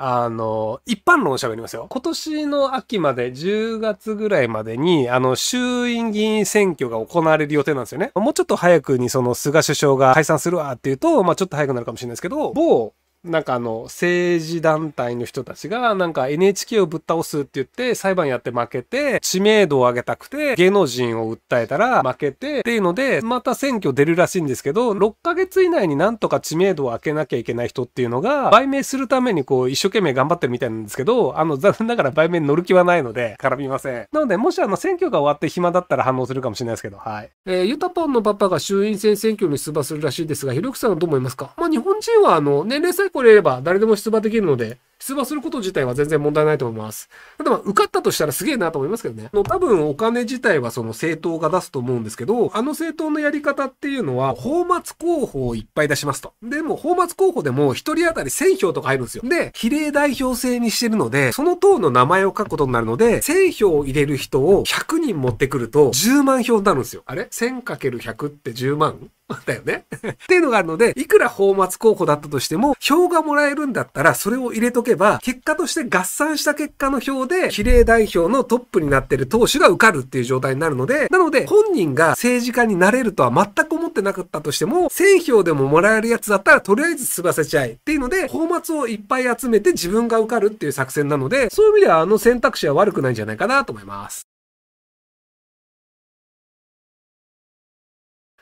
あの、一般論を喋りますよ。今年の秋まで、10月ぐらいまでに、あの、衆院議員選挙が行われる予定なんですよね。もうちょっと早くに、その、菅首相が解散するわっていうと、まあ、ちょっと早くなるかもしれないですけど、某なんかあの、政治団体の人たちが、なんか NHK をぶっ倒すって言って、裁判やって負けて、知名度を上げたくて、芸能人を訴えたら負けて、っていうので、また選挙出るらしいんですけど、6ヶ月以内になんとか知名度を上げなきゃいけない人っていうのが、売名するためにこう、一生懸命頑張ってるみたいなんですけど、あの、残念ながら売名に乗る気はないので、絡みません。なので、もしあの、選挙が終わって暇だったら反応するかもしれないですけど、はい。えー、ゆたぽんのパパが衆院選選挙に出馬するらしいですが、ひろゆきさんはどう思いますかまあ、日本人はあの、年齢個れば誰でも出馬できるので、出馬すること自体は全然問題ないと思います。ただまあ、受かったとしたらすげえなと思いますけどね。の多分お金自体はその政党が出すと思うんですけど、あの政党のやり方っていうのは、法末候補をいっぱい出しますと。でも、法末候補でも一人当たり1000票とか入るんですよ。で、比例代表制にしてるので、その党の名前を書くことになるので、1000票を入れる人を100人持ってくると10万票になるんですよ。あれ ?1000×100 って10万 だよね っていうのがあるので、いくら法末候補だったとしても、票がもらえるんだったら、それを入れとけけば、結果として合算した結果の票で、比例代表のトップになってる党首が受かるっていう状態になるので、なので、本人が政治家になれるとは全く思ってなかったとしても、1000票でももらえるやつだったら、とりあえず済ませちゃえっていうので、泡沫をいっぱい集めて自分が受かるっていう作戦なので、そういう意味ではあの選択肢は悪くないんじゃないかなと思います。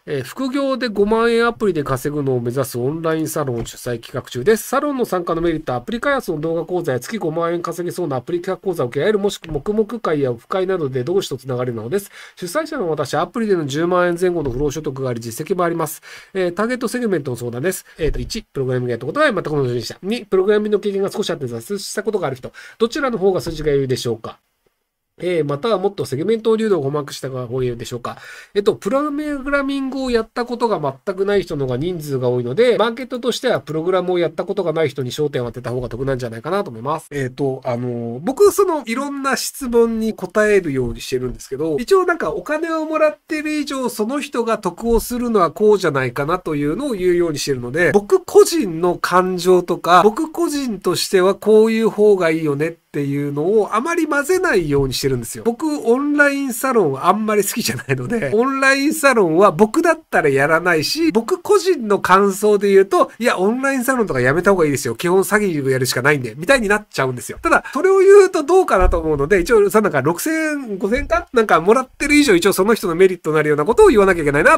えー、副業で5万円アプリで稼ぐのを目指すオンラインサロンを主催企画中です。サロンの参加のメリット、アプリ開発の動画講座や月5万円稼げそうなアプリ企画講座を受けられる、もしくは黙々会やオフ会などで同志とつながれるのです。主催者の私、アプリでの10万円前後の不労所得があり、実績もあります。えー、ターゲットセグメントの相談です。えっ、ー、と、1、プログラミングやったことが全く同じでした。2、プログラミングの経験が少しあって挫折したことがある人。どちらの方が数字が良いでしょうかえー、またはもっとセグメント流動を細くした方がいいでしょうか。えっと、プログラミングをやったことが全くない人の方が人数が多いので、マーケットとしてはプログラムをやったことがない人に焦点を当てた方が得なんじゃないかなと思います。えっ、ー、と、あのー、僕、その、いろんな質問に答えるようにしてるんですけど、一応なんかお金をもらってる以上、その人が得をするのはこうじゃないかなというのを言うようにしてるので、僕個人の感情とか、僕個人としてはこういう方がいいよねってっていうのをあまり混ぜないようにしてるんですよ。僕、オンラインサロンあんまり好きじゃないので、オンラインサロンは僕だったらやらないし、僕個人の感想で言うと、いや、オンラインサロンとかやめた方がいいですよ。基本詐欺をやるしかないんで、みたいになっちゃうんですよ。ただ、それを言うとどうかなと思うので、一応さ、なんか6000 5000かなんかもらってる以上、一応その人のメリットになるようなことを言わなきゃいけないな。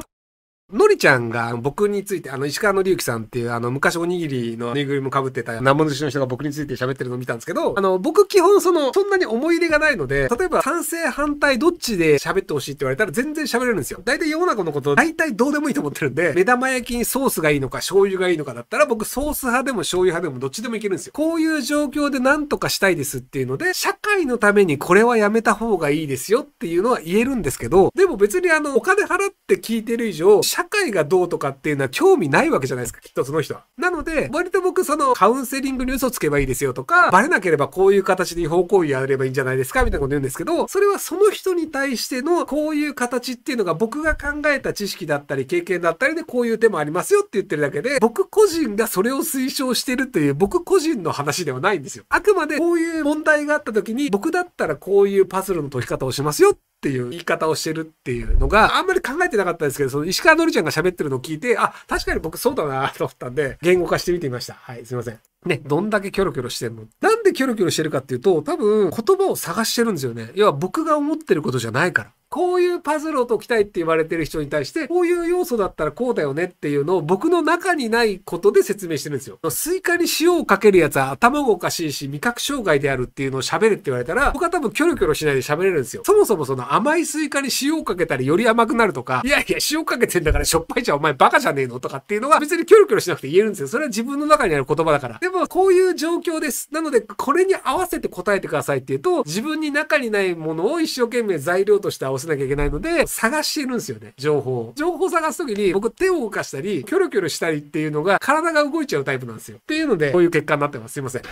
のりちゃんが僕について、あの、石川のりゆきさんっていう、あの、昔おにぎりのぬいぐるみも被ってた、生司の人が僕について喋ってるのを見たんですけど、あの、僕基本その、そんなに思い入れがないので、例えば賛成反対どっちで喋ってほしいって言われたら全然喋れるんですよ。大体世の中のこと、大体どうでもいいと思ってるんで、目玉焼きにソースがいいのか、醤油がいいのかだったら、僕ソース派でも醤油派でもどっちでもいけるんですよ。こういう状況で何とかしたいですっていうので、社会のためにこれはやめた方がいいですよっていうのは言えるんですけど、でも別にあの、お金払って聞いてる以上、社会がどうとかっていうのは興味ないわけじゃないですか、きっとその人は。なので、割と僕そのカウンセリングに嘘つけばいいですよとか、バレなければこういう形で違法行為やればいいんじゃないですか、みたいなこと言うんですけど、それはその人に対してのこういう形っていうのが僕が考えた知識だったり経験だったりでこういう手もありますよって言ってるだけで、僕個人がそれを推奨してるという僕個人の話ではないんですよ。あくまでこういう問題があった時に僕だったらこういうパズルの解き方をしますよっていう言い方をしてるっていうのが、あんまり考えてなかったですけど、その石川のりちゃんが喋ってるのを聞いて、あ、確かに僕そうだなと思ったんで、言語化してみてみました。はい、すいません。ね、どんだけキョロキョロしてんのなんでキョロキョロしてるかっていうと、多分言葉を探してるんですよね。要は僕が思ってることじゃないから。こういうパズルを解きたいって言われてる人に対して、こういう要素だったらこうだよねっていうのを僕の中にないことで説明してるんですよ。スイカに塩をかけるやつは頭がおかしいし味覚障害であるっていうのを喋れって言われたら、僕は多分キョロキョロしないで喋れるんですよ。そもそもその甘いスイカに塩をかけたらより甘くなるとか、いやいや塩かけてんだからしょっぱいじゃんお前バカじゃねえのとかっていうのが別にキョロキョロしなくて言えるんですよ。それは自分の中にある言葉だから。でも、こういう状況です。なので、これに合わせて答えてくださいっていうと、自分に中にないものを一生懸命材料として合わせなきゃいけないので、探してるんですよね、情報を。情報を探すときに、僕手を動かしたり、キョロキョロしたりっていうのが、体が動いちゃうタイプなんですよ。っていうので、こういう結果になってます。すいません。